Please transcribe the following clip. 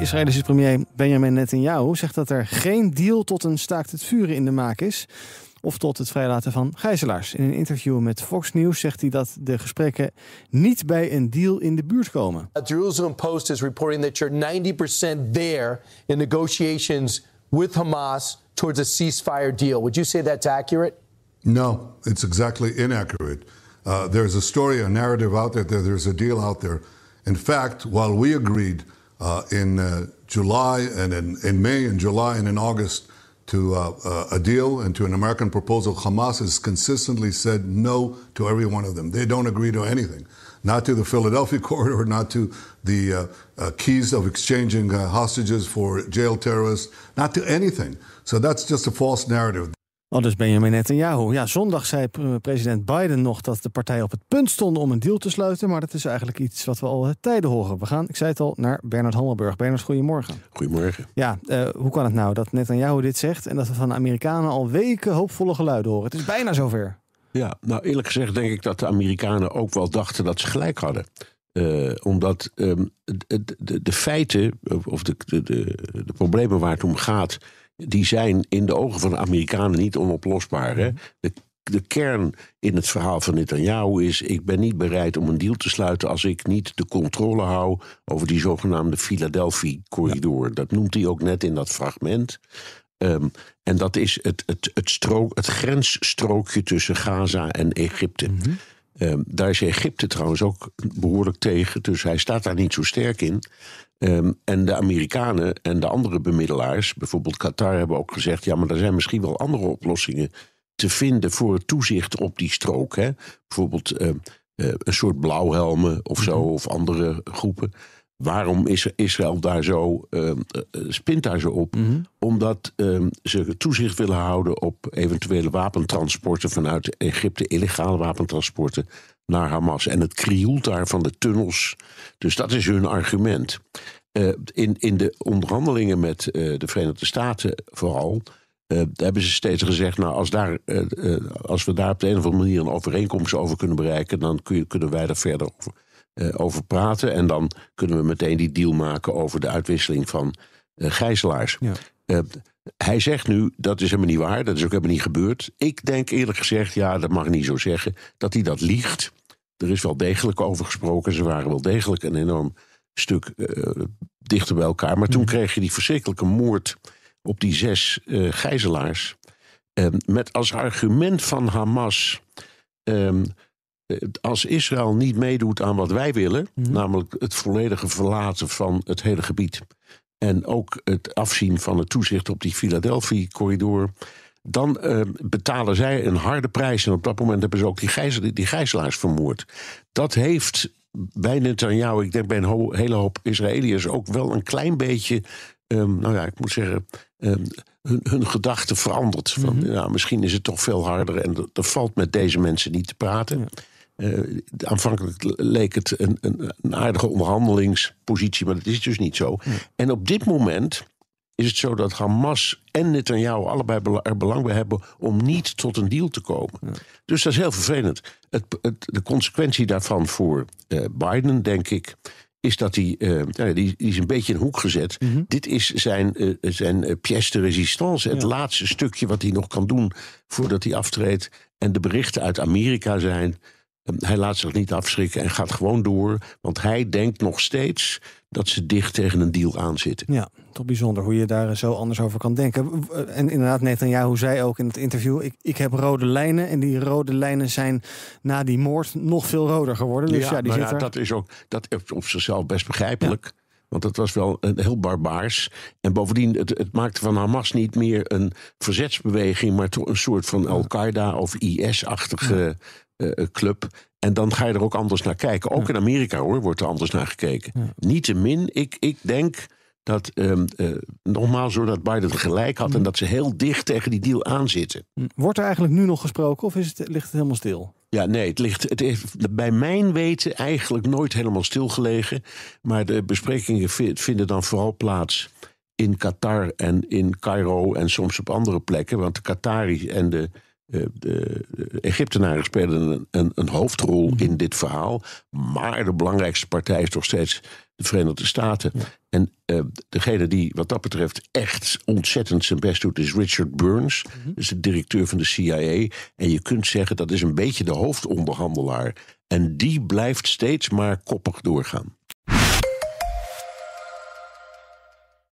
Israëlse Israëlische premier Benjamin Netanyahu zegt dat er geen deal tot een staakt het vuren in de maak is. Of tot het vrijlaten van gijzelaars. In een interview met Fox News zegt hij dat de gesprekken niet bij een deal in de buurt komen. The Jerusalem Post is reporting that you're 90% there in negotiations with Hamas towards a ceasefire deal. Would you say that's accurate? No, it's exactly inaccurate. Uh, there's a story, a narrative out there that there's a deal out there. In fact, while we agreed Uh, in uh, July and in, in, May and July and in August to uh, a deal and to an American proposal. Hamas has consistently said no to every one of them. They don't agree to anything not to the Philadelphia corridor, not to the uh, uh, keys of exchanging uh, hostages for jail terrorists, not to anything. So that's just a false narrative. Oh, dus Benjamin Netanyahu. Ja, zondag zei eh, president Biden nog dat de partijen op het punt stonden om een deal te sluiten. Maar dat is eigenlijk iets wat we al eh, tijden horen. We gaan, ik zei het al, naar Bernard Hammelburg. Bernard, goedemorgen. Goedemorgen. Ja, eh, hoe kan het nou dat Netanyahu dit zegt en dat we van de Amerikanen al weken hoopvolle geluiden horen? Het is bijna zover. Ja, nou eerlijk gezegd denk ik dat de Amerikanen ook wel dachten dat ze gelijk hadden. omdat de, ehm, de, de, feiten of de, de, de problemen waar het om gaat, die zijn in de ogen van de Amerikanen niet onoplosbaar. Hè? De, de kern in het verhaal van Netanyahu is: ik ben niet bereid om een deal te sluiten als ik niet de controle hou over die zogenaamde Philadelphia-corridor. Dat noemt hij ook net in dat fragment. Ehm, en dat is het, het, het, strook, het grensstrookje tussen Gaza en Egypte. Mhm. Ehm, daar is Egypte trouwens ook behoorlijk tegen, dus hij staat daar niet zo sterk in. Ehm, en de Amerikanen en de andere bemiddelaars, bijvoorbeeld Qatar, hebben ook gezegd: ja, maar er zijn misschien wel andere oplossingen te vinden voor het toezicht op die strook. Hè? Bijvoorbeeld ehm, eh, een soort blauwhelmen of zo, mhm. of andere groepen. Waarom is Israël daar zo, ehm, eh, eh, spint daar zo op? Mhm. Omdat ze toezicht willen houden op eventuele wapentransporten vanuit Egypte, illegale wapentransporten naar Hamas. En het krioelt daar van de tunnels. Dus dat is hun argument. Eh, in, in de onderhandelingen met eh, de Verenigde Staten vooral. Eh, hebben ze steeds gezegd, nou, als, daar, als we daar op de een of andere manier een overeenkomst over kunnen bereiken, dan kunnen wij daar verder over, over praten. En dan kunnen we meteen die deal maken over de uitwisseling van gijzelaars. Ja. hij zegt nu, dat is helemaal niet waar, dat is ook helemaal niet gebeurd. Ik denk eerlijk gezegd, ja, dat mag niet zo zeggen, dat hij dat liegt er is wel degelijk over gesproken. Ze waren wel degelijk een enorm stuk eh, dichter bij elkaar. Maar toen mhm. kreeg je die verschrikkelijke moord op die zes uh, gijzelaars. Ehm, met als argument van Hamas. Ehm, als Israël niet meedoet aan wat wij willen, mhm. namelijk het volledige verlaten van het hele gebied. En ook het afzien van het toezicht op die Philadelphia-corridor dan ehm, betalen zij een harde prijs. En op dat moment hebben ze ook die, gijzel, die gijzelaars vermoord. Dat heeft bij Netanyahu, ik denk bij een hele hoop Israëliërs, ook wel een klein beetje, ehm, nou ja, ik moet zeggen, ehm, hun, hun gedachten veranderd. Van, mhm. misschien is het toch veel harder en er valt met deze mensen niet te praten. Eh, aanvankelijk leek het een, een, aardige onderhandelingspositie, maar dat is dus niet zo. En op dit moment is het zo dat Hamas en Netanyahu allebei er belang bij hebben om niet tot een deal te komen. Dus dat is heel vervelend. Het, het, de consequentie daarvan voor eh, Biden, denk ik, is dat hij, eh, die, die, is een beetje in een hoek gezet. Mhm. Dit is zijn, eh, zijn pièce de résistance, het laatste stukje wat hij nog kan doen voordat hij aftreedt. En de berichten uit Amerika zijn Ehm, hij laat zich niet afschrikken en gaat gewoon door. Want hij denkt nog steeds dat ze dicht tegen een deal aan zitten. Ja, toch bijzonder hoe je daar zo anders over kan denken. En inderdaad, hoe zei ook in het interview... Ik, ik heb rode lijnen en die rode lijnen zijn na die moord nog veel roder geworden. Dus ja, die ja, dat is ook dat is op zichzelf best begrijpelijk. Want dat was wel heel barbaars. En bovendien, het, het, maakte van Hamas niet meer een verzetsbeweging, maar toch een soort van Al-Qaeda of IS-achtige eh, eh, club. En dan ga je er ook anders naar kijken. Ook in Amerika hoor, wordt er anders naar gekeken. Ja. Niet te min, ik, ik denk dat, ehm, eh, nogmaals, doordat Biden gelijk had... en dat ze heel dicht tegen die deal aanzitten. Hm. Wordt er eigenlijk nu nog gesproken of is het, ligt het helemaal stil? Ja, nee, het ligt het heeft bij mijn weten eigenlijk nooit helemaal stilgelegen. Maar de besprekingen vinden dan vooral plaats in Qatar en in Cairo... en soms op andere plekken. Want de Qataris en de eh, de Egyptenaren spelen een, een, hoofdrol mhm. in dit verhaal. Maar de belangrijkste partij is nog steeds de Verenigde Staten. En uh, degene die wat dat betreft echt ontzettend zijn best doet, is Richard Burns. Dus de directeur van de CIA. En je kunt zeggen dat is een beetje de hoofdonderhandelaar. En die blijft steeds maar koppig doorgaan.